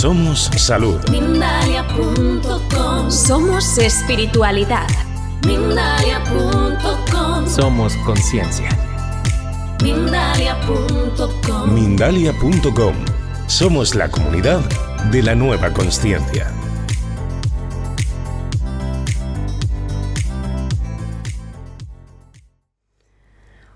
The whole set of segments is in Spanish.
Somos salud. Mindalia.com. Somos espiritualidad. Mindalia.com. Somos conciencia. Mindalia.com. Mindalia.com. Somos la comunidad de la nueva conciencia.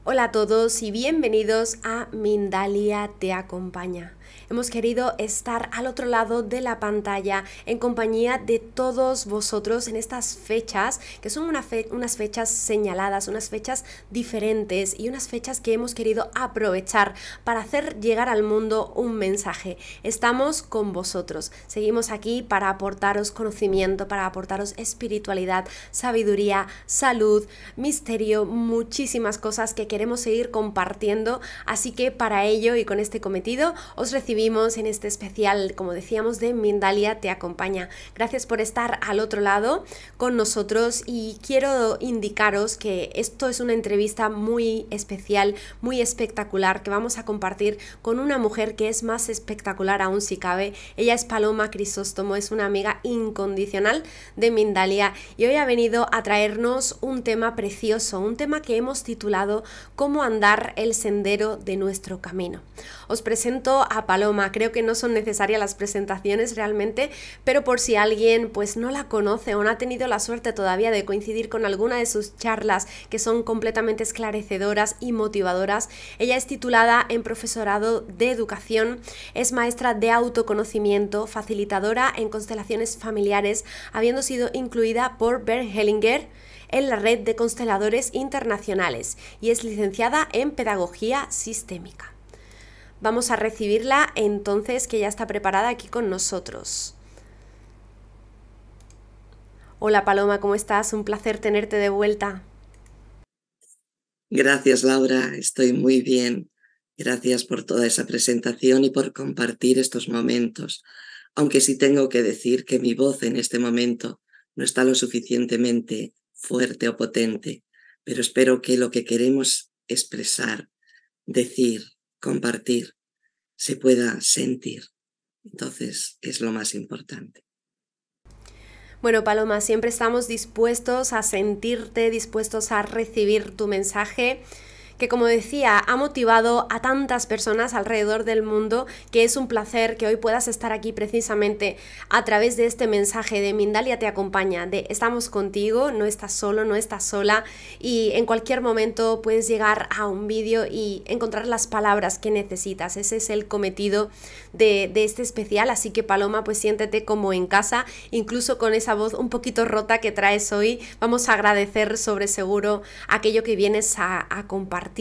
Hola a todos y bienvenidos a Mindalia te acompaña. Hemos querido estar al otro lado de la pantalla en compañía de todos vosotros en estas fechas, que son unas fechas señaladas, unas fechas diferentes y unas fechas que hemos querido aprovechar para hacer llegar al mundo un mensaje. Estamos con vosotros, seguimos aquí para aportaros conocimiento, para aportaros espiritualidad, sabiduría, salud, misterio, muchísimas cosas que queremos seguir compartiendo. Así que para ello y con este cometido os recibimos en este especial, como decíamos, de Mindalia te acompaña. Gracias por estar al otro lado con nosotros y quiero indicaros que esto es una entrevista muy especial, muy espectacular que vamos a compartir con una mujer que es más espectacular aún si cabe. Ella es Paloma Crisóstomo, es una amiga incondicional de Mindalia y hoy ha venido a traernos un tema precioso, un tema que hemos titulado Cómo andar el sendero de nuestro camino. Os presento a Paloma Creo que no son necesarias las presentaciones realmente, pero por si alguien pues no la conoce o no ha tenido la suerte todavía de coincidir con alguna de sus charlas que son completamente esclarecedoras y motivadoras, ella es titulada en profesorado de educación, es maestra de autoconocimiento, facilitadora en constelaciones familiares, habiendo sido incluida por Bernd Hellinger en la red de consteladores internacionales y es licenciada en pedagogía sistémica. Vamos a recibirla entonces que ya está preparada aquí con nosotros. Hola Paloma, ¿cómo estás? Un placer tenerte de vuelta. Gracias Laura, estoy muy bien. Gracias por toda esa presentación y por compartir estos momentos. Aunque sí tengo que decir que mi voz en este momento no está lo suficientemente fuerte o potente, pero espero que lo que queremos expresar, decir, compartir, se pueda sentir. Entonces, es lo más importante. Bueno, Paloma, siempre estamos dispuestos a sentirte, dispuestos a recibir tu mensaje que como decía ha motivado a tantas personas alrededor del mundo que es un placer que hoy puedas estar aquí precisamente a través de este mensaje de Mindalia te acompaña, de estamos contigo, no estás solo, no estás sola y en cualquier momento puedes llegar a un vídeo y encontrar las palabras que necesitas. Ese es el cometido de, este especial, así que Paloma pues siéntete como en casa, incluso con esa voz un poquito rota que traes hoy, vamos a agradecer sobre seguro aquello que vienes a, a compartir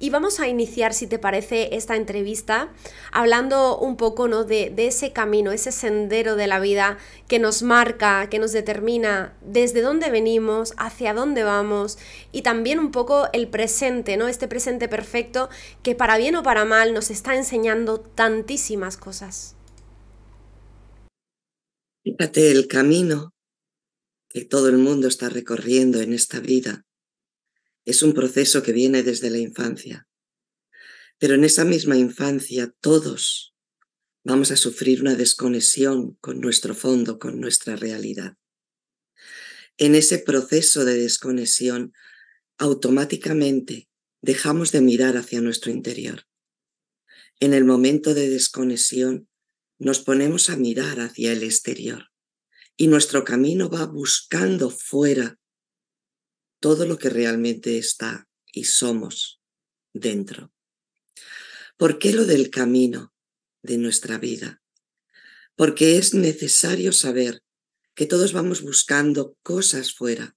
y vamos a iniciar, si te parece, esta entrevista hablando un poco de, ese camino, ese sendero de la vida que nos marca, que nos determina desde dónde venimos, hacia dónde vamos y también un poco el presente, ¿no? este presente perfecto que para bien o para mal nos está enseñando tantísimas cosas. Fíjate el camino que todo el mundo está recorriendo en esta vida es un proceso que viene desde la infancia. Pero en esa misma infancia todos vamos a sufrir una desconexión con nuestro fondo, con nuestra realidad. En ese proceso de desconexión, automáticamente dejamos de mirar hacia nuestro interior. En el momento de desconexión, nos ponemos a mirar hacia el exterior y nuestro camino va buscando fuera todo lo que realmente está y somos dentro. ¿Por qué lo del camino de nuestra vida? Porque es necesario saber que todos vamos buscando cosas fuera.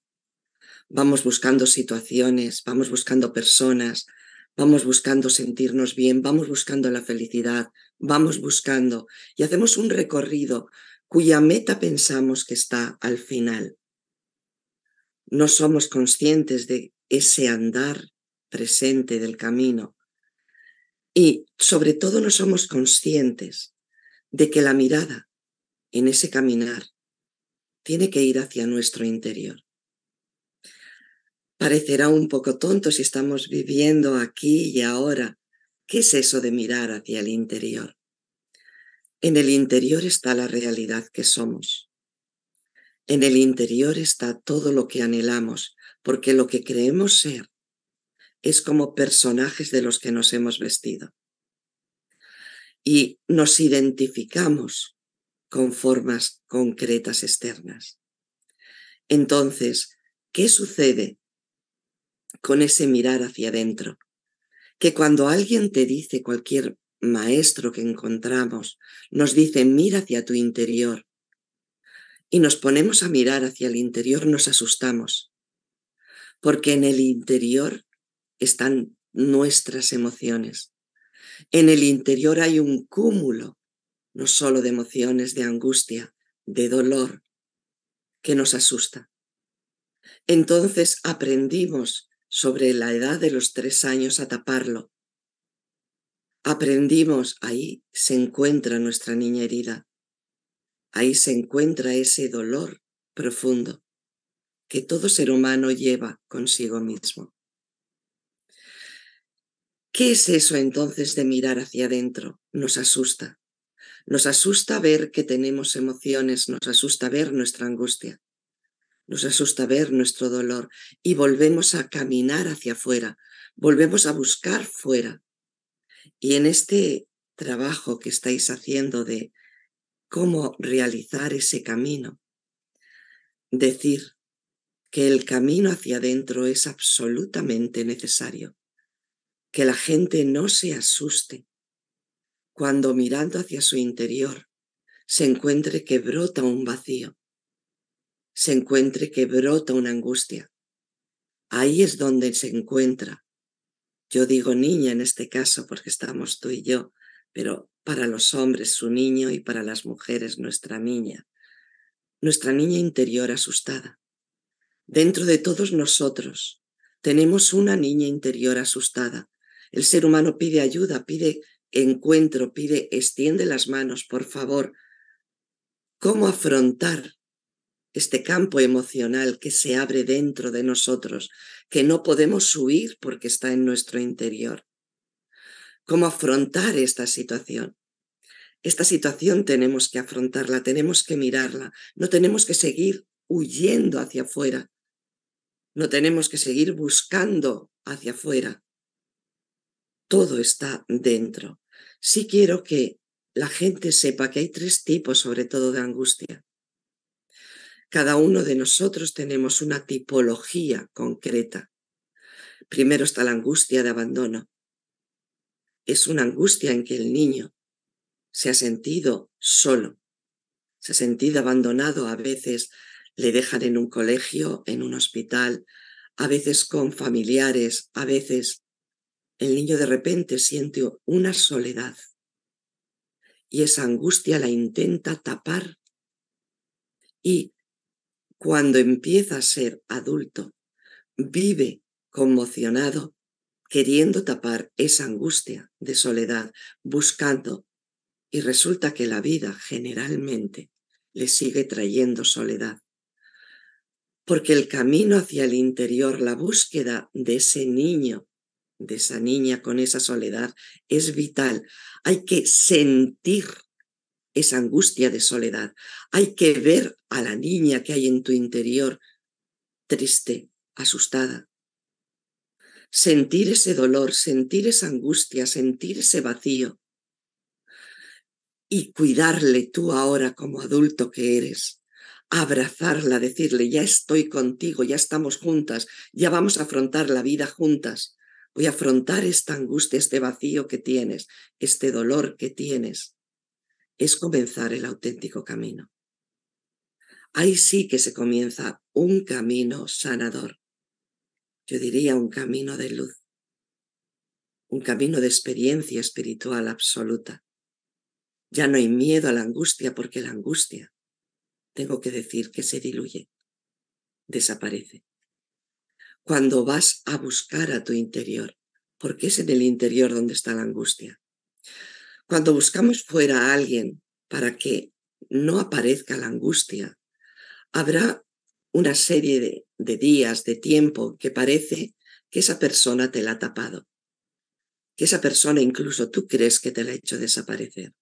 Vamos buscando situaciones, vamos buscando personas, vamos buscando sentirnos bien, vamos buscando la felicidad, vamos buscando y hacemos un recorrido cuya meta pensamos que está al final no somos conscientes de ese andar presente del camino y sobre todo no somos conscientes de que la mirada en ese caminar tiene que ir hacia nuestro interior. Parecerá un poco tonto si estamos viviendo aquí y ahora. ¿Qué es eso de mirar hacia el interior? En el interior está la realidad que somos. En el interior está todo lo que anhelamos, porque lo que creemos ser es como personajes de los que nos hemos vestido. Y nos identificamos con formas concretas externas. Entonces, ¿qué sucede con ese mirar hacia adentro? Que cuando alguien te dice, cualquier maestro que encontramos, nos dice, mira hacia tu interior, y nos ponemos a mirar hacia el interior, nos asustamos, porque en el interior están nuestras emociones. En el interior hay un cúmulo, no solo de emociones, de angustia, de dolor, que nos asusta. Entonces aprendimos sobre la edad de los tres años a taparlo. Aprendimos, ahí se encuentra nuestra niña herida. Ahí se encuentra ese dolor profundo que todo ser humano lleva consigo mismo. ¿Qué es eso entonces de mirar hacia adentro? Nos asusta. Nos asusta ver que tenemos emociones, nos asusta ver nuestra angustia, nos asusta ver nuestro dolor y volvemos a caminar hacia afuera, volvemos a buscar fuera. Y en este trabajo que estáis haciendo de cómo realizar ese camino. Decir que el camino hacia adentro es absolutamente necesario, que la gente no se asuste cuando mirando hacia su interior se encuentre que brota un vacío, se encuentre que brota una angustia. Ahí es donde se encuentra. Yo digo niña en este caso porque estamos tú y yo pero para los hombres su niño y para las mujeres nuestra niña, nuestra niña interior asustada. Dentro de todos nosotros tenemos una niña interior asustada. El ser humano pide ayuda, pide encuentro, pide extiende las manos, por favor. ¿Cómo afrontar este campo emocional que se abre dentro de nosotros, que no podemos huir porque está en nuestro interior? cómo afrontar esta situación. Esta situación tenemos que afrontarla, tenemos que mirarla, no tenemos que seguir huyendo hacia afuera, no tenemos que seguir buscando hacia afuera. Todo está dentro. Sí quiero que la gente sepa que hay tres tipos sobre todo de angustia. Cada uno de nosotros tenemos una tipología concreta. Primero está la angustia de abandono, es una angustia en que el niño se ha sentido solo, se ha sentido abandonado, a veces le dejan en un colegio, en un hospital, a veces con familiares, a veces el niño de repente siente una soledad y esa angustia la intenta tapar y cuando empieza a ser adulto vive conmocionado queriendo tapar esa angustia de soledad, buscando, y resulta que la vida generalmente le sigue trayendo soledad. Porque el camino hacia el interior, la búsqueda de ese niño, de esa niña con esa soledad, es vital. Hay que sentir esa angustia de soledad. Hay que ver a la niña que hay en tu interior triste, asustada, sentir ese dolor, sentir esa angustia, sentir ese vacío y cuidarle tú ahora como adulto que eres, abrazarla, decirle, ya estoy contigo, ya estamos juntas, ya vamos a afrontar la vida juntas, voy a afrontar esta angustia, este vacío que tienes, este dolor que tienes, es comenzar el auténtico camino. Ahí sí que se comienza un camino sanador yo diría un camino de luz, un camino de experiencia espiritual absoluta. Ya no hay miedo a la angustia porque la angustia, tengo que decir que se diluye, desaparece. Cuando vas a buscar a tu interior, porque es en el interior donde está la angustia. Cuando buscamos fuera a alguien para que no aparezca la angustia, habrá una serie de, días, de tiempo, que parece que esa persona te la ha tapado, que esa persona incluso tú crees que te la ha hecho desaparecer.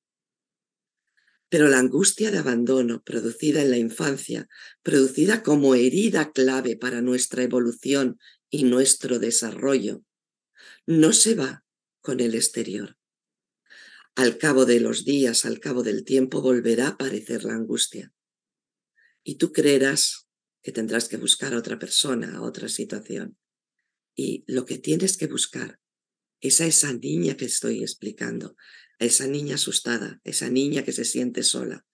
Pero la angustia de abandono producida en la infancia, producida como herida clave para nuestra evolución y nuestro desarrollo, no se va con el exterior. Al cabo de los días, al cabo del tiempo, volverá a aparecer la angustia. Y tú creerás que tendrás que buscar a otra persona, a otra situación. Y lo que tienes que buscar es a esa niña que estoy explicando, a esa niña asustada, a esa niña que se siente sola,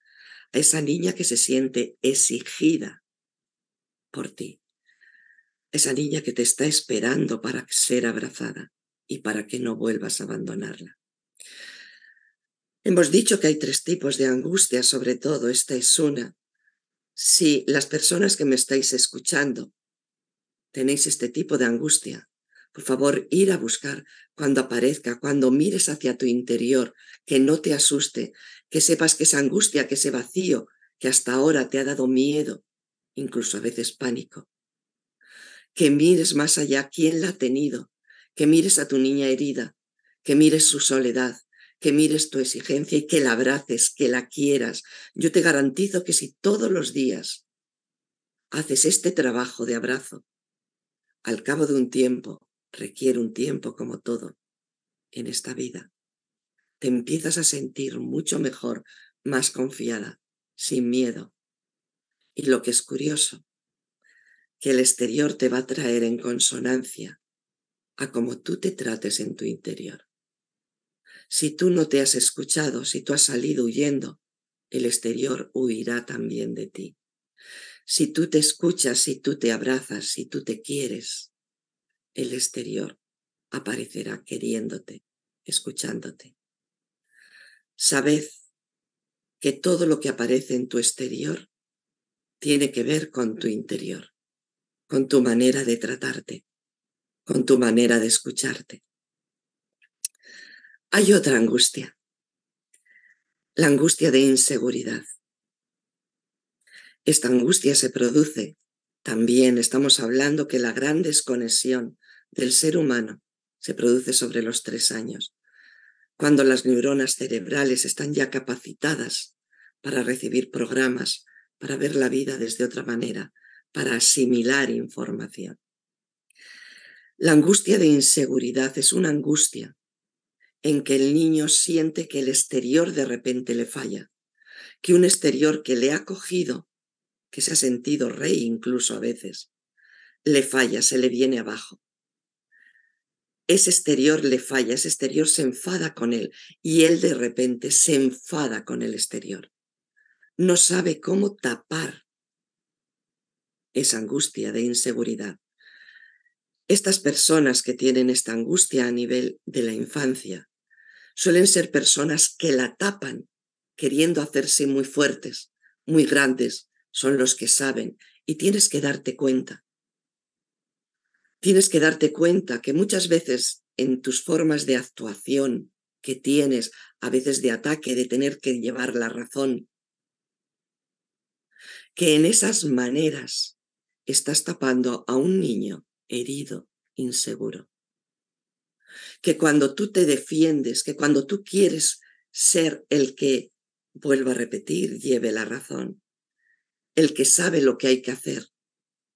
a esa niña que se siente exigida por ti, esa niña que te está esperando para ser abrazada y para que no vuelvas a abandonarla. Hemos dicho que hay tres tipos de angustia, sobre todo esta es una, si las personas que me estáis escuchando tenéis este tipo de angustia, por favor, ir a buscar cuando aparezca, cuando mires hacia tu interior, que no te asuste, que sepas que esa angustia, que ese vacío que hasta ahora te ha dado miedo, incluso a veces pánico, que mires más allá quién la ha tenido, que mires a tu niña herida, que mires su soledad, que mires tu exigencia y que la abraces, que la quieras. Yo te garantizo que si todos los días haces este trabajo de abrazo, al cabo de un tiempo, requiere un tiempo como todo en esta vida, te empiezas a sentir mucho mejor, más confiada, sin miedo. Y lo que es curioso, que el exterior te va a traer en consonancia a como tú te trates en tu interior. Si tú no te has escuchado, si tú has salido huyendo, el exterior huirá también de ti. Si tú te escuchas, si tú te abrazas, si tú te quieres, el exterior aparecerá queriéndote, escuchándote. Sabed que todo lo que aparece en tu exterior tiene que ver con tu interior, con tu manera de tratarte, con tu manera de escucharte, hay otra angustia, la angustia de inseguridad. Esta angustia se produce también, estamos hablando que la gran desconexión del ser humano se produce sobre los tres años, cuando las neuronas cerebrales están ya capacitadas para recibir programas, para ver la vida desde otra manera, para asimilar información. La angustia de inseguridad es una angustia en que el niño siente que el exterior de repente le falla, que un exterior que le ha cogido, que se ha sentido rey incluso a veces, le falla, se le viene abajo. Ese exterior le falla, ese exterior se enfada con él y él de repente se enfada con el exterior. No sabe cómo tapar esa angustia de inseguridad. Estas personas que tienen esta angustia a nivel de la infancia suelen ser personas que la tapan queriendo hacerse muy fuertes, muy grandes, son los que saben y tienes que darte cuenta. Tienes que darte cuenta que muchas veces en tus formas de actuación que tienes, a veces de ataque, de tener que llevar la razón, que en esas maneras estás tapando a un niño herido, inseguro que cuando tú te defiendes, que cuando tú quieres ser el que, vuelvo a repetir, lleve la razón, el que sabe lo que hay que hacer,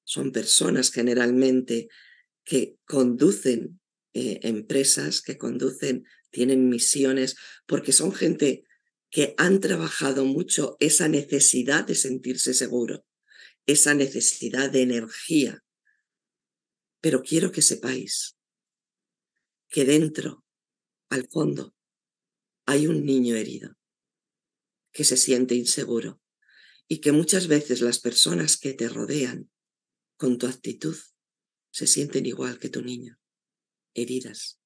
son personas generalmente que conducen eh, empresas, que conducen, tienen misiones, porque son gente que han trabajado mucho esa necesidad de sentirse seguro, esa necesidad de energía. Pero quiero que sepáis que dentro, al fondo, hay un niño herido que se siente inseguro y que muchas veces las personas que te rodean con tu actitud se sienten igual que tu niño, heridas.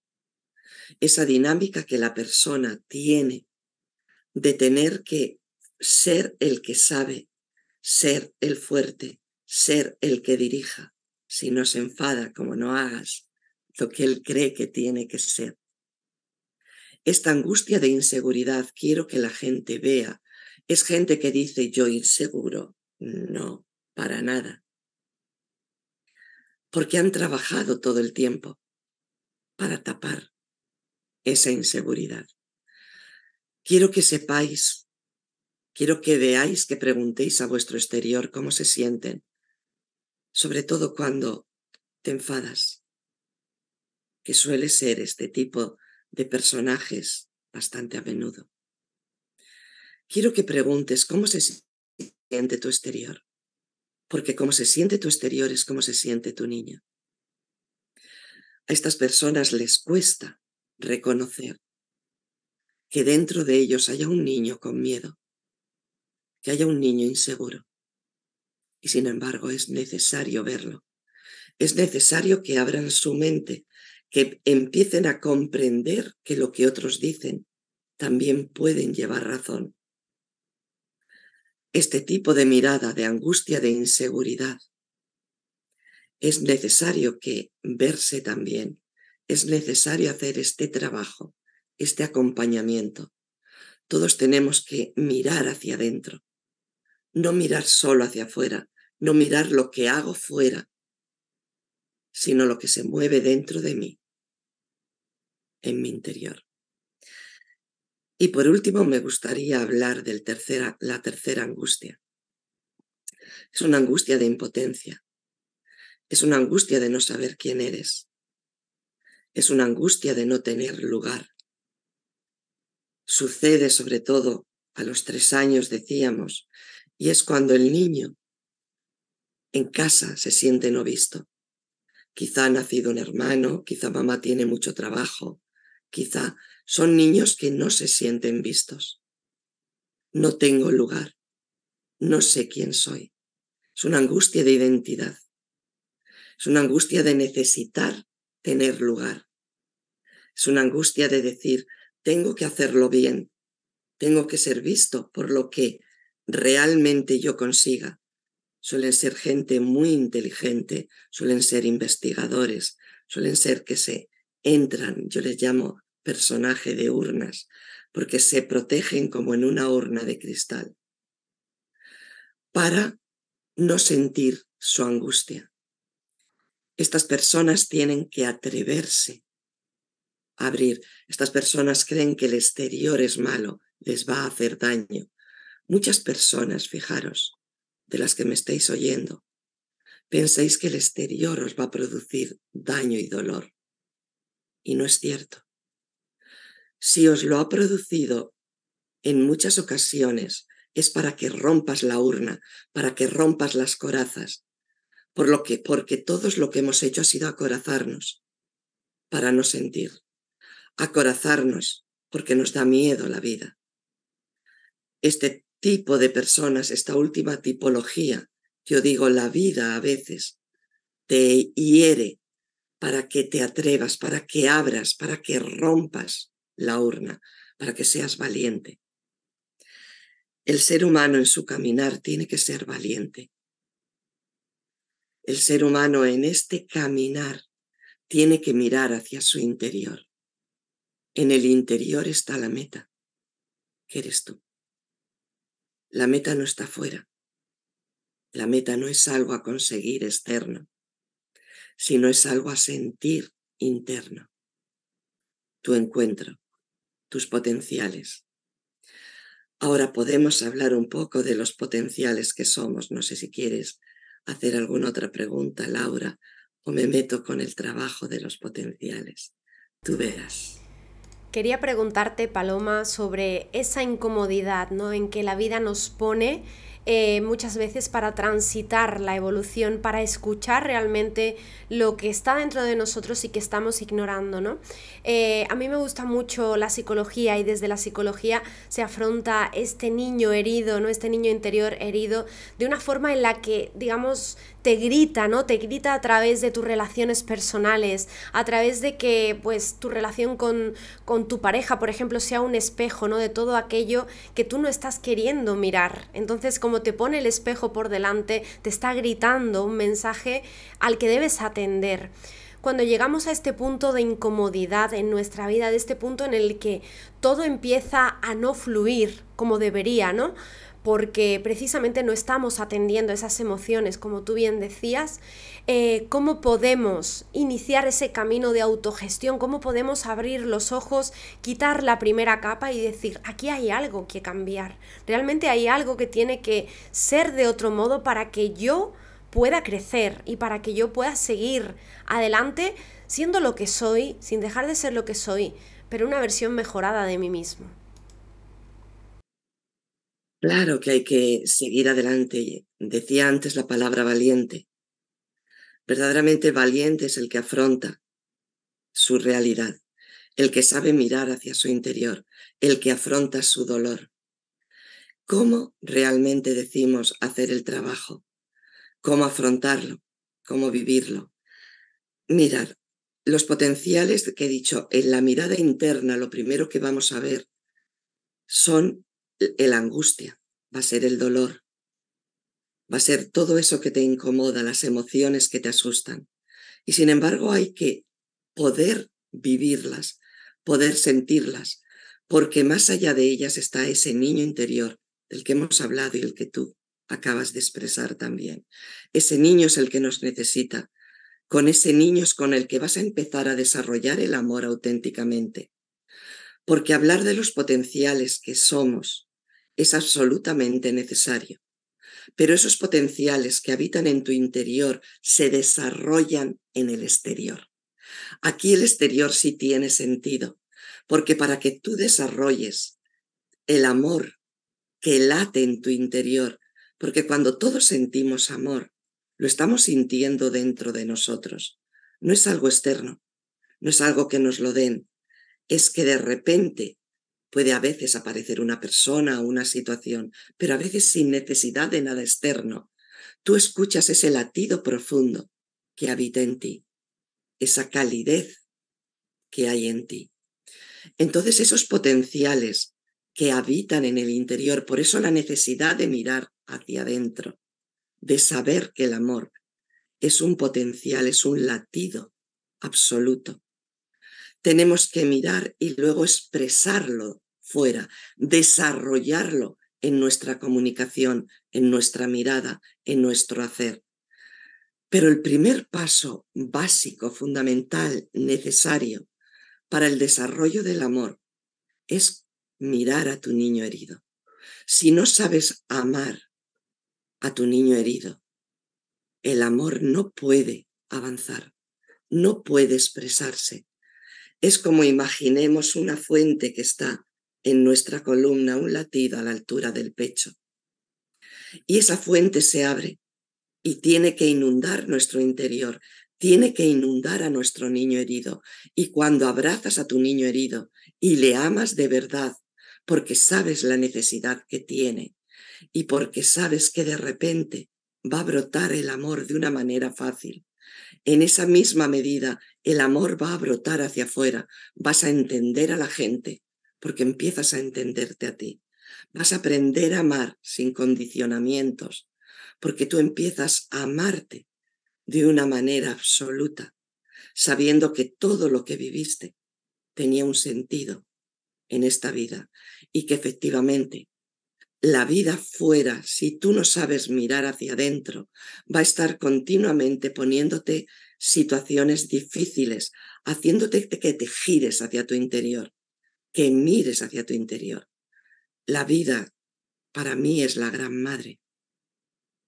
Esa dinámica que la persona tiene de tener que ser el que sabe, ser el fuerte, ser el que dirija. Si no se enfada como no hagas, que él cree que tiene que ser. Esta angustia de inseguridad quiero que la gente vea. Es gente que dice yo inseguro. No, para nada. Porque han trabajado todo el tiempo para tapar esa inseguridad. Quiero que sepáis, quiero que veáis, que preguntéis a vuestro exterior cómo se sienten, sobre todo cuando te enfadas, que suele ser este tipo de personajes bastante a menudo. Quiero que preguntes cómo se siente tu exterior, porque cómo se siente tu exterior es cómo se siente tu niño. A estas personas les cuesta reconocer que dentro de ellos haya un niño con miedo, que haya un niño inseguro. Y sin embargo es necesario verlo. Es necesario que abran su mente que empiecen a comprender que lo que otros dicen también pueden llevar razón. Este tipo de mirada de angustia, de inseguridad, es necesario que verse también, es necesario hacer este trabajo, este acompañamiento. Todos tenemos que mirar hacia adentro, no mirar solo hacia afuera, no mirar lo que hago fuera, sino lo que se mueve dentro de mí en mi interior. Y por último, me gustaría hablar de la tercera angustia. Es una angustia de impotencia. Es una angustia de no saber quién eres. Es una angustia de no tener lugar. Sucede sobre todo a los tres años, decíamos, y es cuando el niño en casa se siente no visto. Quizá ha nacido un hermano, quizá mamá tiene mucho trabajo, Quizá son niños que no se sienten vistos. No tengo lugar. No sé quién soy. Es una angustia de identidad. Es una angustia de necesitar tener lugar. Es una angustia de decir, tengo que hacerlo bien. Tengo que ser visto por lo que realmente yo consiga. Suelen ser gente muy inteligente, suelen ser investigadores, suelen ser que se entran, yo les llamo personaje de urnas, porque se protegen como en una urna de cristal, para no sentir su angustia. Estas personas tienen que atreverse a abrir. Estas personas creen que el exterior es malo, les va a hacer daño. Muchas personas, fijaros, de las que me estáis oyendo, pensáis que el exterior os va a producir daño y dolor y no es cierto. Si os lo ha producido en muchas ocasiones, es para que rompas la urna, para que rompas las corazas, por lo que, porque todos lo que hemos hecho ha sido acorazarnos para no sentir, acorazarnos porque nos da miedo la vida. Este tipo de personas, esta última tipología, yo digo la vida a veces, te hiere para que te atrevas, para que abras, para que rompas la urna, para que seas valiente. El ser humano en su caminar tiene que ser valiente. El ser humano en este caminar tiene que mirar hacia su interior. En el interior está la meta, que eres tú. La meta no está fuera. La meta no es algo a conseguir externo sino es algo a sentir interno. Tu encuentro, tus potenciales. Ahora podemos hablar un poco de los potenciales que somos. No sé si quieres hacer alguna otra pregunta, Laura, o me meto con el trabajo de los potenciales. Tú verás. Quería preguntarte, Paloma, sobre esa incomodidad ¿no? en que la vida nos pone eh, muchas veces para transitar la evolución, para escuchar realmente lo que está dentro de nosotros y que estamos ignorando, ¿no? Eh, a mí me gusta mucho la psicología y desde la psicología se afronta este niño herido, ¿no? Este niño interior herido de una forma en la que, digamos, te grita, ¿no? Te grita a través de tus relaciones personales, a través de que pues tu relación con, con tu pareja, por ejemplo, sea un espejo, ¿no? De todo aquello que tú no estás queriendo mirar. Entonces, como te pone el espejo por delante, te está gritando un mensaje al que debes atender cuando llegamos a este punto de incomodidad en nuestra vida, de este punto en el que todo empieza a no fluir como debería, ¿no? porque precisamente no estamos atendiendo esas emociones, como tú bien decías, eh, cómo podemos iniciar ese camino de autogestión, cómo podemos abrir los ojos, quitar la primera capa y decir, aquí hay algo que cambiar, realmente hay algo que tiene que ser de otro modo para que yo pueda crecer y para que yo pueda seguir adelante siendo lo que soy, sin dejar de ser lo que soy, pero una versión mejorada de mí mismo. Claro que hay que seguir adelante. Decía antes la palabra valiente. Verdaderamente valiente es el que afronta su realidad, el que sabe mirar hacia su interior, el que afronta su dolor. ¿Cómo realmente decimos hacer el trabajo? ¿Cómo afrontarlo? ¿Cómo vivirlo? Mirar, los potenciales que he dicho, en la mirada interna, lo primero que vamos a ver son la angustia, va a ser el dolor, va a ser todo eso que te incomoda, las emociones que te asustan. Y sin embargo hay que poder vivirlas, poder sentirlas, porque más allá de ellas está ese niño interior del que hemos hablado y el que tú acabas de expresar también. Ese niño es el que nos necesita. Con ese niño es con el que vas a empezar a desarrollar el amor auténticamente. Porque hablar de los potenciales que somos, es absolutamente necesario. Pero esos potenciales que habitan en tu interior se desarrollan en el exterior. Aquí el exterior sí tiene sentido, porque para que tú desarrolles el amor que late en tu interior, porque cuando todos sentimos amor, lo estamos sintiendo dentro de nosotros. No es algo externo, no es algo que nos lo den, es que de repente Puede a veces aparecer una persona o una situación, pero a veces sin necesidad de nada externo. Tú escuchas ese latido profundo que habita en ti, esa calidez que hay en ti. Entonces esos potenciales que habitan en el interior, por eso la necesidad de mirar hacia adentro, de saber que el amor es un potencial, es un latido absoluto tenemos que mirar y luego expresarlo fuera, desarrollarlo en nuestra comunicación, en nuestra mirada, en nuestro hacer. Pero el primer paso básico, fundamental, necesario para el desarrollo del amor es mirar a tu niño herido. Si no sabes amar a tu niño herido, el amor no puede avanzar, no puede expresarse, es como imaginemos una fuente que está en nuestra columna, un latido a la altura del pecho. Y esa fuente se abre y tiene que inundar nuestro interior, tiene que inundar a nuestro niño herido. Y cuando abrazas a tu niño herido y le amas de verdad, porque sabes la necesidad que tiene y porque sabes que de repente va a brotar el amor de una manera fácil, en esa misma medida el amor va a brotar hacia afuera, vas a entender a la gente, porque empiezas a entenderte a ti. Vas a aprender a amar sin condicionamientos, porque tú empiezas a amarte de una manera absoluta, sabiendo que todo lo que viviste tenía un sentido en esta vida y que efectivamente la vida fuera, si tú no sabes mirar hacia adentro, va a estar continuamente poniéndote situaciones difíciles, haciéndote que te gires hacia tu interior, que mires hacia tu interior. La vida para mí es la gran madre,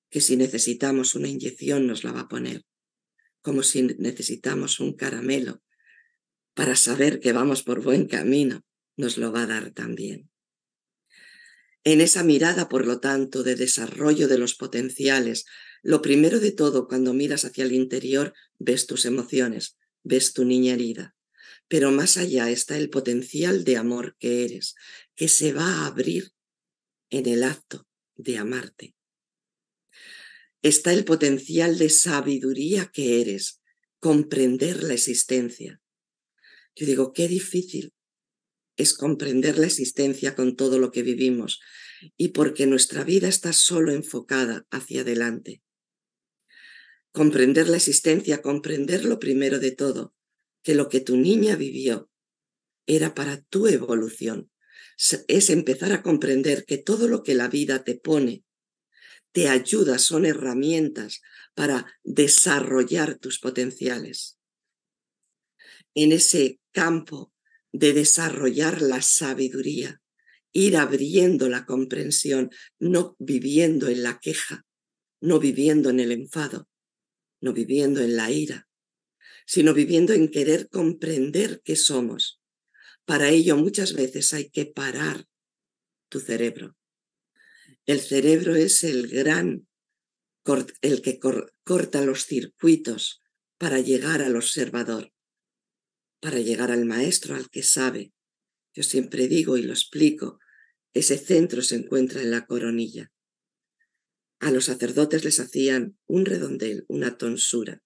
que si necesitamos una inyección nos la va a poner, como si necesitamos un caramelo para saber que vamos por buen camino, nos lo va a dar también. En esa mirada, por lo tanto, de desarrollo de los potenciales, lo primero de todo cuando miras hacia el interior, ves tus emociones, ves tu niña herida. Pero más allá está el potencial de amor que eres, que se va a abrir en el acto de amarte. Está el potencial de sabiduría que eres, comprender la existencia. Yo digo, qué difícil es comprender la existencia con todo lo que vivimos y porque nuestra vida está solo enfocada hacia adelante. Comprender la existencia, comprender lo primero de todo, que lo que tu niña vivió era para tu evolución. Es empezar a comprender que todo lo que la vida te pone, te ayuda, son herramientas para desarrollar tus potenciales. En ese campo de desarrollar la sabiduría, ir abriendo la comprensión, no viviendo en la queja, no viviendo en el enfado, no viviendo en la ira, sino viviendo en querer comprender qué somos. Para ello muchas veces hay que parar tu cerebro. El cerebro es el gran, el que corta los circuitos para llegar al observador para llegar al maestro al que sabe. Yo siempre digo y lo explico, ese centro se encuentra en la coronilla. A los sacerdotes les hacían un redondel, una tonsura.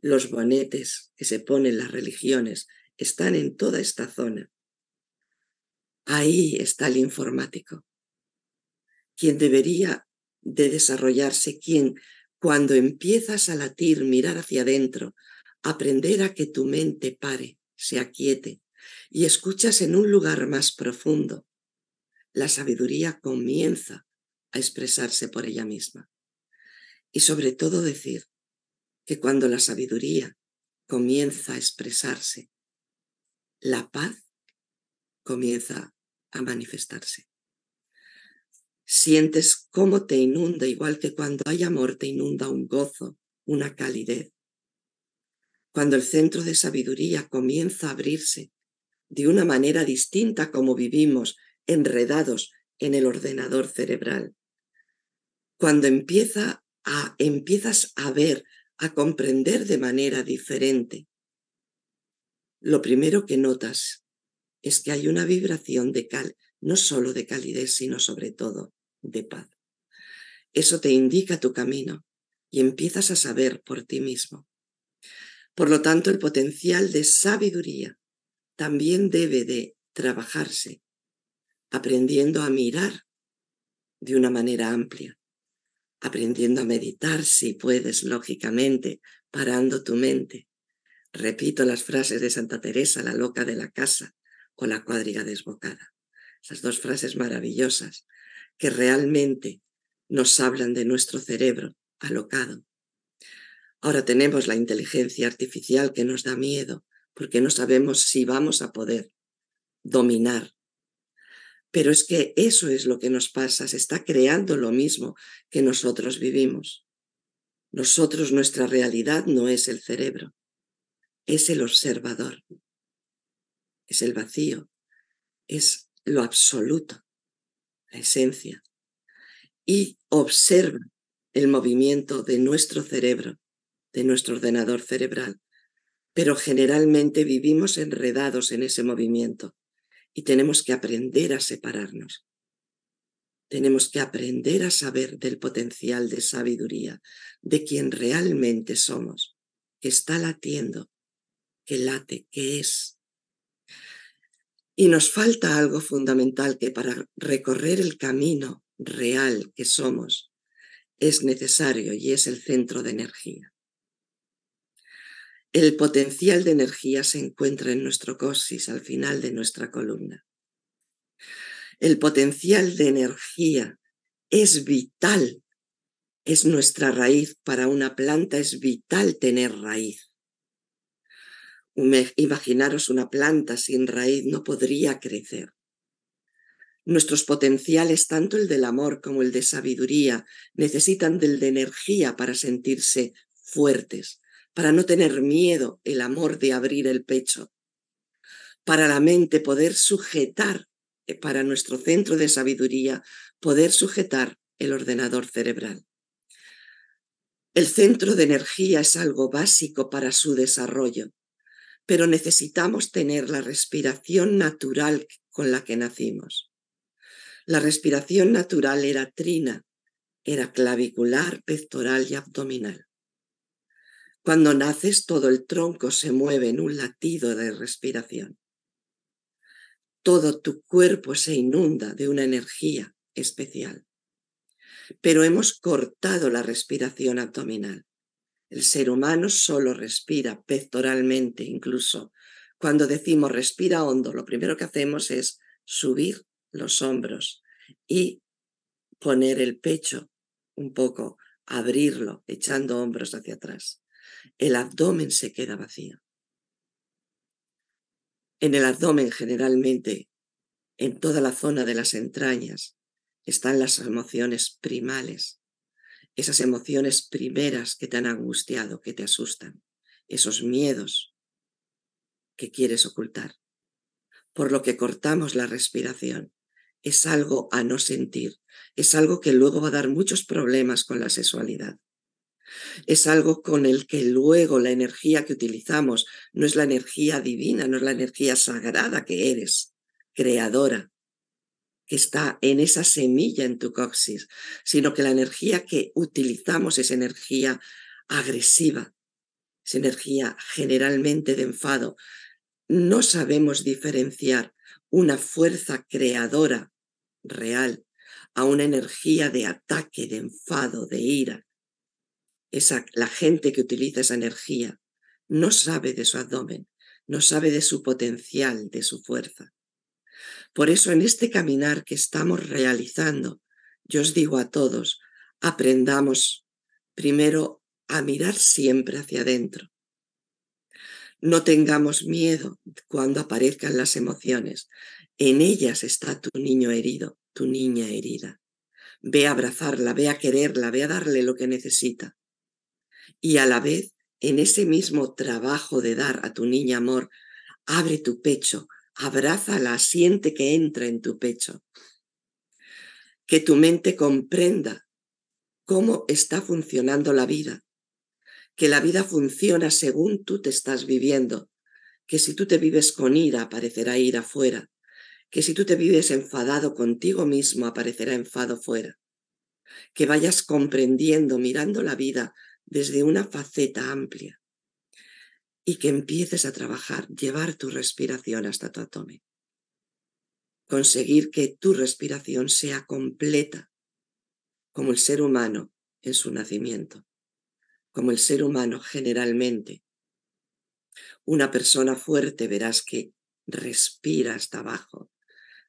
Los bonetes que se ponen las religiones están en toda esta zona. Ahí está el informático. Quien debería de desarrollarse, quien cuando empiezas a latir, mirar hacia adentro, aprender a que tu mente pare, se aquiete y escuchas en un lugar más profundo, la sabiduría comienza a expresarse por ella misma. Y sobre todo decir que cuando la sabiduría comienza a expresarse, la paz comienza a manifestarse. Sientes cómo te inunda, igual que cuando hay amor te inunda un gozo, una calidez, cuando el centro de sabiduría comienza a abrirse de una manera distinta como vivimos enredados en el ordenador cerebral. Cuando empieza a, empiezas a ver, a comprender de manera diferente, lo primero que notas es que hay una vibración de cal, no solo de calidez, sino sobre todo de paz. Eso te indica tu camino y empiezas a saber por ti mismo por lo tanto, el potencial de sabiduría también debe de trabajarse, aprendiendo a mirar de una manera amplia, aprendiendo a meditar si puedes, lógicamente, parando tu mente. Repito las frases de Santa Teresa, la loca de la casa, o la cuadriga desbocada. Esas dos frases maravillosas que realmente nos hablan de nuestro cerebro alocado Ahora tenemos la inteligencia artificial que nos da miedo porque no sabemos si vamos a poder dominar. Pero es que eso es lo que nos pasa, se está creando lo mismo que nosotros vivimos. Nosotros, nuestra realidad no es el cerebro, es el observador, es el vacío, es lo absoluto, la esencia. Y observa el movimiento de nuestro cerebro de nuestro ordenador cerebral, pero generalmente vivimos enredados en ese movimiento y tenemos que aprender a separarnos. Tenemos que aprender a saber del potencial de sabiduría, de quien realmente somos, que está latiendo, que late, que es. Y nos falta algo fundamental que para recorrer el camino real que somos es necesario y es el centro de energía. El potencial de energía se encuentra en nuestro cosis, al final de nuestra columna. El potencial de energía es vital, es nuestra raíz. Para una planta es vital tener raíz. Imaginaros una planta sin raíz no podría crecer. Nuestros potenciales, tanto el del amor como el de sabiduría, necesitan del de energía para sentirse fuertes para no tener miedo el amor de abrir el pecho, para la mente poder sujetar, eh, para nuestro centro de sabiduría, poder sujetar el ordenador cerebral. El centro de energía es algo básico para su desarrollo, pero necesitamos tener la respiración natural con la que nacimos. La respiración natural era trina, era clavicular, pectoral y abdominal. Cuando naces todo el tronco se mueve en un latido de respiración. Todo tu cuerpo se inunda de una energía especial. Pero hemos cortado la respiración abdominal. El ser humano solo respira pectoralmente, incluso cuando decimos respira hondo, lo primero que hacemos es subir los hombros y poner el pecho un poco, abrirlo, echando hombros hacia atrás el abdomen se queda vacío. En el abdomen generalmente, en toda la zona de las entrañas, están las emociones primales, esas emociones primeras que te han angustiado, que te asustan, esos miedos que quieres ocultar. Por lo que cortamos la respiración. Es algo a no sentir, es algo que luego va a dar muchos problemas con la sexualidad. Es algo con el que luego la energía que utilizamos no es la energía divina, no es la energía sagrada que eres, creadora, que está en esa semilla en tu coxis, sino que la energía que utilizamos es energía agresiva, es energía generalmente de enfado. No sabemos diferenciar una fuerza creadora real a una energía de ataque, de enfado, de ira, la gente que utiliza esa energía no sabe de su abdomen, no sabe de su potencial, de su fuerza. Por eso en este caminar que estamos realizando, yo os digo a todos, aprendamos primero a mirar siempre hacia adentro. No tengamos miedo cuando aparezcan las emociones. En ellas está tu niño herido, tu niña herida. Ve a abrazarla, ve a quererla, ve a darle lo que necesita y a la vez en ese mismo trabajo de dar a tu niña amor, abre tu pecho, abrázala, siente que entra en tu pecho. Que tu mente comprenda cómo está funcionando la vida, que la vida funciona según tú te estás viviendo, que si tú te vives con ira, aparecerá ira fuera, que si tú te vives enfadado contigo mismo, aparecerá enfado fuera. Que vayas comprendiendo, mirando la vida desde una faceta amplia y que empieces a trabajar, llevar tu respiración hasta tu abdomen. Conseguir que tu respiración sea completa, como el ser humano en su nacimiento, como el ser humano generalmente. Una persona fuerte verás que respira hasta abajo,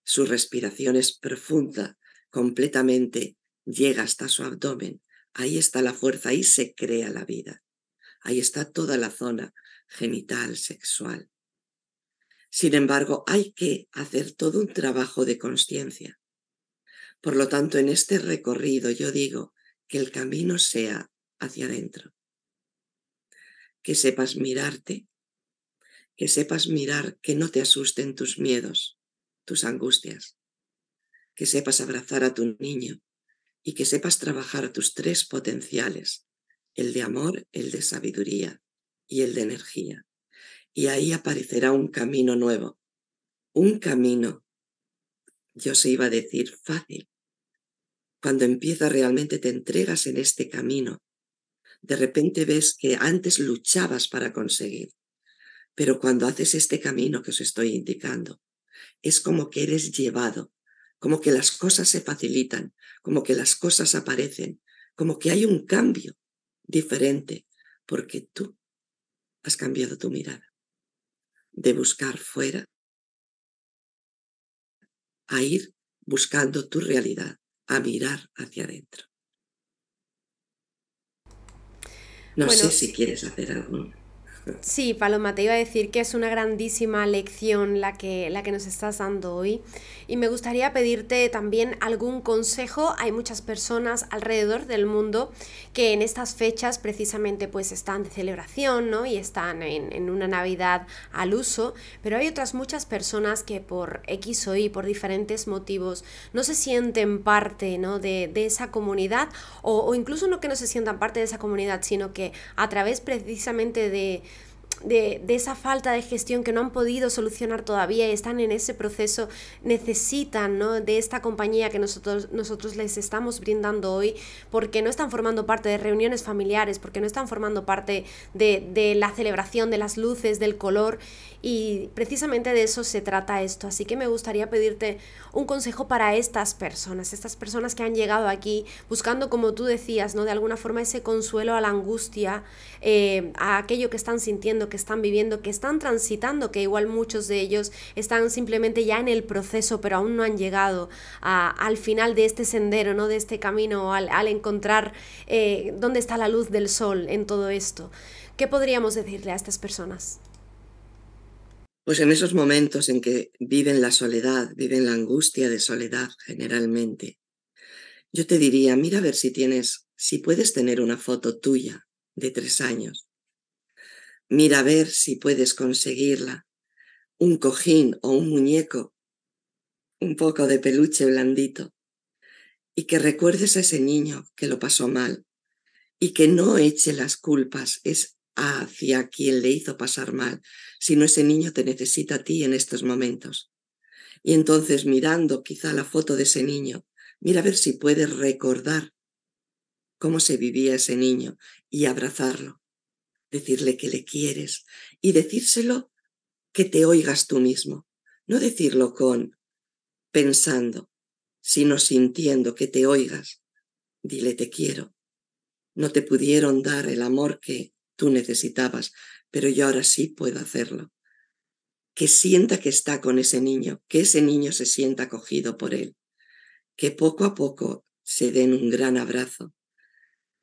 su respiración es profunda, completamente llega hasta su abdomen, Ahí está la fuerza, ahí se crea la vida. Ahí está toda la zona genital, sexual. Sin embargo, hay que hacer todo un trabajo de conciencia. Por lo tanto, en este recorrido yo digo que el camino sea hacia adentro. Que sepas mirarte, que sepas mirar, que no te asusten tus miedos, tus angustias, que sepas abrazar a tu niño, y que sepas trabajar tus tres potenciales, el de amor, el de sabiduría y el de energía. Y ahí aparecerá un camino nuevo, un camino, yo se iba a decir, fácil. Cuando empiezas realmente te entregas en este camino. De repente ves que antes luchabas para conseguir, pero cuando haces este camino que os estoy indicando, es como que eres llevado como que las cosas se facilitan, como que las cosas aparecen, como que hay un cambio diferente, porque tú has cambiado tu mirada de buscar fuera a ir buscando tu realidad, a mirar hacia adentro. No sé si quieres hacer algo. Sí, Paloma, te iba a decir que es una grandísima lección la que, la que nos estás dando hoy. Y me gustaría pedirte también algún consejo. Hay muchas personas alrededor del mundo que en estas fechas precisamente pues están de celebración, ¿no? Y están en, una Navidad al uso. Pero hay otras muchas personas que por X o Y, por diferentes motivos, no se sienten parte, De, esa comunidad. O, o incluso no que no se sientan parte de esa comunidad, sino que a través precisamente de de, esa falta de gestión que no han podido solucionar todavía y están en ese proceso, necesitan de esta compañía que nosotros, nosotros les estamos brindando hoy, porque no están formando parte de reuniones familiares, porque no están formando parte de, de la celebración, de las luces, del color. Y precisamente de eso se trata esto. Así que me gustaría pedirte un consejo para estas personas, estas personas que han llegado aquí buscando, como tú decías, ¿no? De alguna forma ese consuelo a la angustia, eh, a aquello que están sintiendo, que están viviendo, que están transitando, que igual muchos de ellos están simplemente ya en el proceso, pero aún no han llegado a, al final de este sendero, ¿no? De este camino, al, encontrar eh, dónde está la luz del sol en todo esto. ¿Qué podríamos decirle a estas personas? Pues en esos momentos en que viven la soledad, viven la angustia de soledad generalmente, yo te diría, mira a ver si tienes, si puedes tener una foto tuya de tres años. Mira a ver si puedes conseguirla, un cojín o un muñeco, un poco de peluche blandito, y que recuerdes a ese niño que lo pasó mal y que no eche las culpas, es hacia quien le hizo pasar mal, si no ese niño te necesita a ti en estos momentos. Y entonces mirando quizá la foto de ese niño, mira a ver si puedes recordar cómo se vivía ese niño y abrazarlo, decirle que le quieres y decírselo que te oigas tú mismo, no decirlo con pensando, sino sintiendo que te oigas. Dile te quiero. No te pudieron dar el amor que tú necesitabas, pero yo ahora sí puedo hacerlo. Que sienta que está con ese niño, que ese niño se sienta acogido por él, que poco a poco se den un gran abrazo.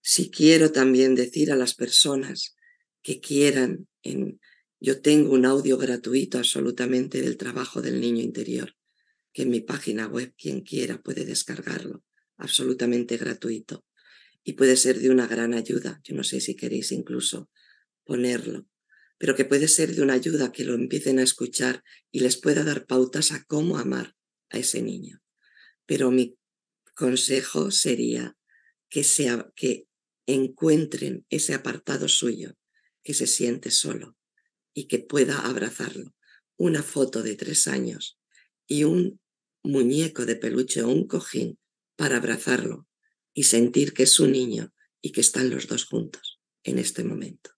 Si quiero también decir a las personas que quieran, en, yo tengo un audio gratuito absolutamente del trabajo del niño interior, que en mi página web quien quiera puede descargarlo, absolutamente gratuito. Y puede ser de una gran ayuda. Yo no sé si queréis incluso ponerlo pero que puede ser de una ayuda que lo empiecen a escuchar y les pueda dar pautas a cómo amar a ese niño. Pero mi consejo sería que, sea, que encuentren ese apartado suyo que se siente solo y que pueda abrazarlo. Una foto de tres años y un muñeco de peluche o un cojín para abrazarlo y sentir que es un niño y que están los dos juntos en este momento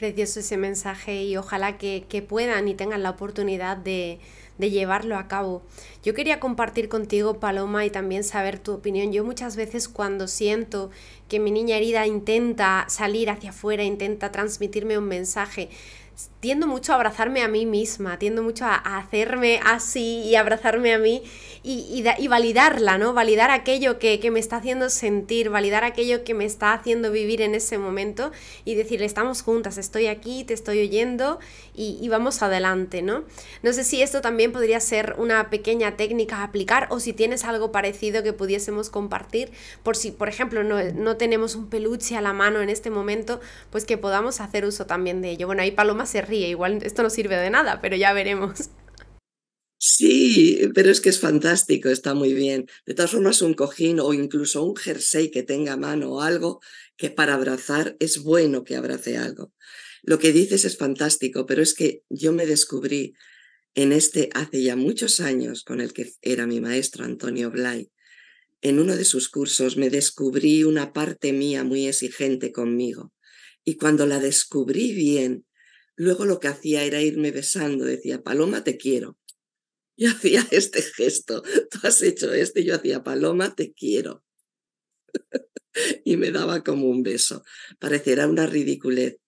precioso ese mensaje y ojalá que, puedan y tengan la oportunidad de, de, llevarlo a cabo. Yo quería compartir contigo, Paloma, y también saber tu opinión. Yo muchas veces cuando siento que mi niña herida intenta salir hacia afuera, intenta transmitirme un mensaje, tiendo mucho a abrazarme a mí misma, tiendo mucho a, hacerme así y abrazarme a mí y, y, y validarla, ¿no? Validar aquello que, que, me está haciendo sentir, validar aquello que me está haciendo vivir en ese momento y decirle, estamos juntas, estoy aquí, te estoy oyendo y, vamos adelante, ¿no? No sé si esto también podría ser una pequeña técnica a aplicar o si tienes algo parecido que pudiésemos compartir, por si, por ejemplo, no, no tenemos un peluche a la mano en este momento, pues que podamos hacer uso también de ello. Bueno, ahí Paloma se ríe, igual esto no sirve de nada, pero ya veremos. Sí, pero es que es fantástico, está muy bien. De todas formas, un cojín o incluso un jersey que tenga mano o algo que para abrazar es bueno que abrace algo. Lo que dices es fantástico, pero es que yo me descubrí en este hace ya muchos años con el que era mi maestro Antonio Blay. En uno de sus cursos me descubrí una parte mía muy exigente conmigo y cuando la descubrí bien, luego lo que hacía era irme besando, decía, Paloma, te quiero. Y hacía este gesto, tú has hecho este, yo hacía, Paloma, te quiero. y me daba como un beso. Parecerá una ridiculez,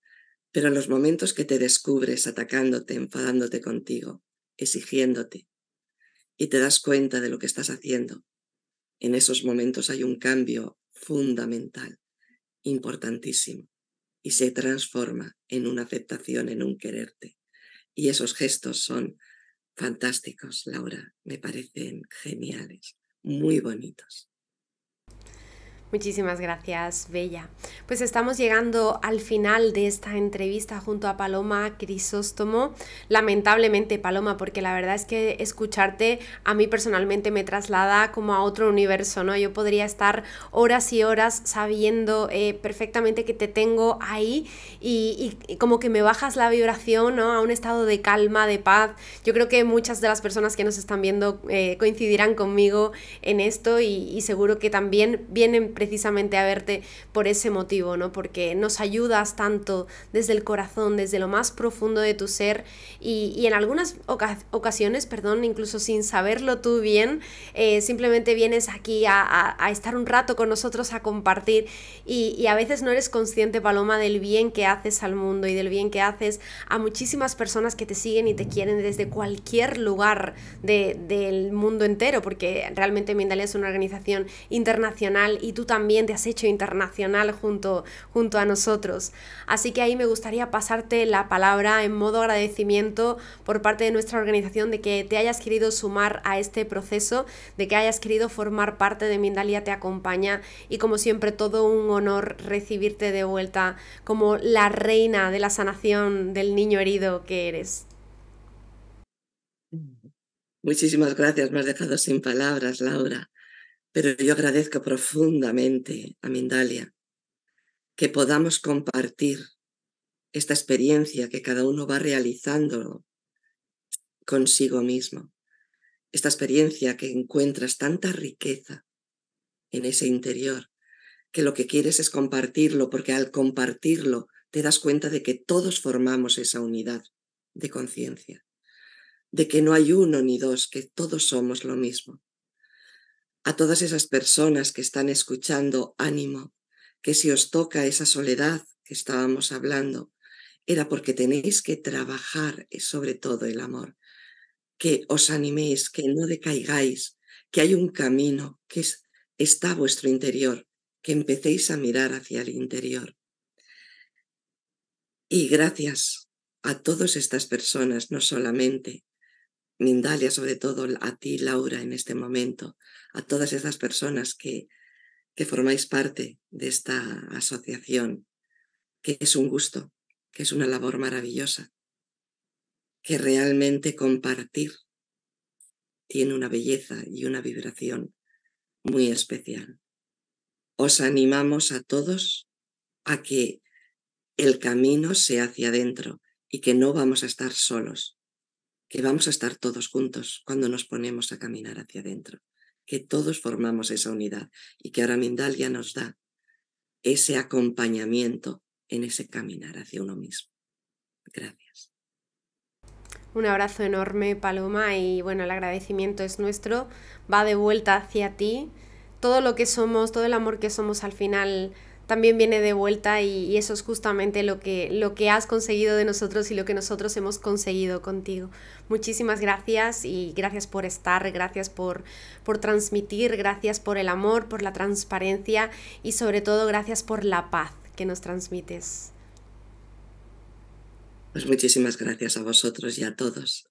pero en los momentos que te descubres atacándote, enfadándote contigo, exigiéndote, y te das cuenta de lo que estás haciendo, en esos momentos hay un cambio fundamental, importantísimo, y se transforma en una aceptación, en un quererte. Y esos gestos son fantásticos, Laura, me parecen geniales, muy bonitos. Muchísimas gracias, Bella. Pues estamos llegando al final de esta entrevista junto a Paloma Crisóstomo. Lamentablemente, Paloma, porque la verdad es que escucharte a mí personalmente me traslada como a otro universo, ¿no? Yo podría estar horas y horas sabiendo eh, perfectamente que te tengo ahí y, como que me bajas la vibración, ¿no? A un estado de calma, de paz. Yo creo que muchas de las personas que nos están viendo eh, coincidirán conmigo en esto y, y seguro que también vienen precisamente a verte por ese motivo, ¿no? Porque nos ayudas tanto desde el corazón, desde lo más profundo de tu ser y, y en algunas ocasiones, perdón, incluso sin saberlo tú bien, eh, simplemente vienes aquí a, a, estar un rato con nosotros, a compartir y, a veces no eres consciente, Paloma, del bien que haces al mundo y del bien que haces a muchísimas personas que te siguen y te quieren desde cualquier lugar del mundo entero, porque realmente Mindalia es una organización internacional y tú también te has hecho internacional junto, junto a nosotros. Así que ahí me gustaría pasarte la palabra en modo agradecimiento por parte de nuestra organización de que te hayas querido sumar a este proceso, de que hayas querido formar parte de Mindalia Te Acompaña y como siempre todo un honor recibirte de vuelta como la reina de la sanación del niño herido que eres. Muchísimas gracias, me has dejado sin palabras, Laura. Pero yo agradezco profundamente a Mindalia que podamos compartir esta experiencia que cada uno va realizando consigo mismo, esta experiencia que encuentras tanta riqueza en ese interior, que lo que quieres es compartirlo, porque al compartirlo te das cuenta de que todos formamos esa unidad de conciencia, de que no hay uno ni dos, que todos somos lo mismo. A todas esas personas que están escuchando, ánimo, que si os toca esa soledad que estábamos hablando, era porque tenéis que trabajar eh, sobre todo el amor, que os animéis, que no decaigáis, que hay un camino que está vuestro interior, que empecéis a mirar hacia el interior. Y gracias a todas estas personas, no solamente Mindalia, sobre todo a ti, Laura, en este momento, a todas esas personas que, que formáis parte de esta asociación, que es un gusto, que es una labor maravillosa, que realmente compartir tiene una belleza y una vibración muy especial. Os animamos a todos a que el camino sea hacia adentro y que no vamos a estar solos, que vamos a estar todos juntos cuando nos ponemos a caminar hacia adentro, que todos formamos esa unidad y que ahora Mindalia nos da ese acompañamiento en ese caminar hacia uno mismo. Gracias. Un abrazo enorme, Paloma, y bueno, el agradecimiento es nuestro, va de vuelta hacia ti. Todo lo que somos, todo el amor que somos al final también viene de vuelta y, eso es justamente lo que, lo que has conseguido de nosotros y lo que nosotros hemos conseguido contigo. Muchísimas gracias y gracias por estar, gracias por, por transmitir, gracias por el amor, por la transparencia y sobre todo gracias por la paz que nos transmites. Pues muchísimas gracias a vosotros y a todos.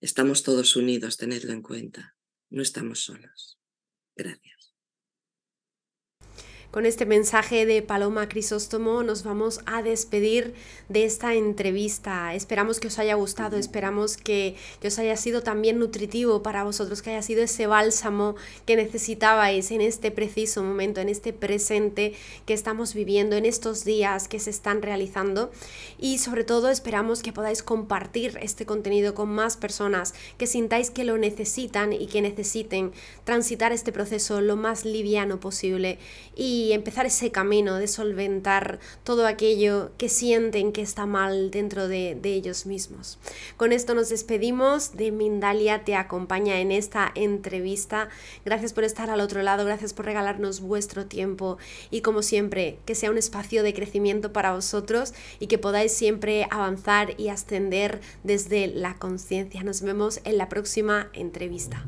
Estamos todos unidos, tenedlo en cuenta. No estamos solos. Gracias. Con este mensaje de Paloma Crisóstomo nos vamos a despedir de esta entrevista. Esperamos que os haya gustado, esperamos que, os haya sido también nutritivo para vosotros, que haya sido ese bálsamo que necesitabais en este preciso momento, en este presente que estamos viviendo, en estos días que se están realizando. Y sobre todo esperamos que podáis compartir este contenido con más personas, que sintáis que lo necesitan y que necesiten transitar este proceso lo más liviano posible. Y empezar ese camino de solventar todo aquello que sienten que está mal dentro de, de ellos mismos. Con esto nos despedimos de Mindalia, te acompaña en esta entrevista. Gracias por estar al otro lado, gracias por regalarnos vuestro tiempo y como siempre, que sea un espacio de crecimiento para vosotros y que podáis siempre avanzar y ascender desde la conciencia. Nos vemos en la próxima entrevista.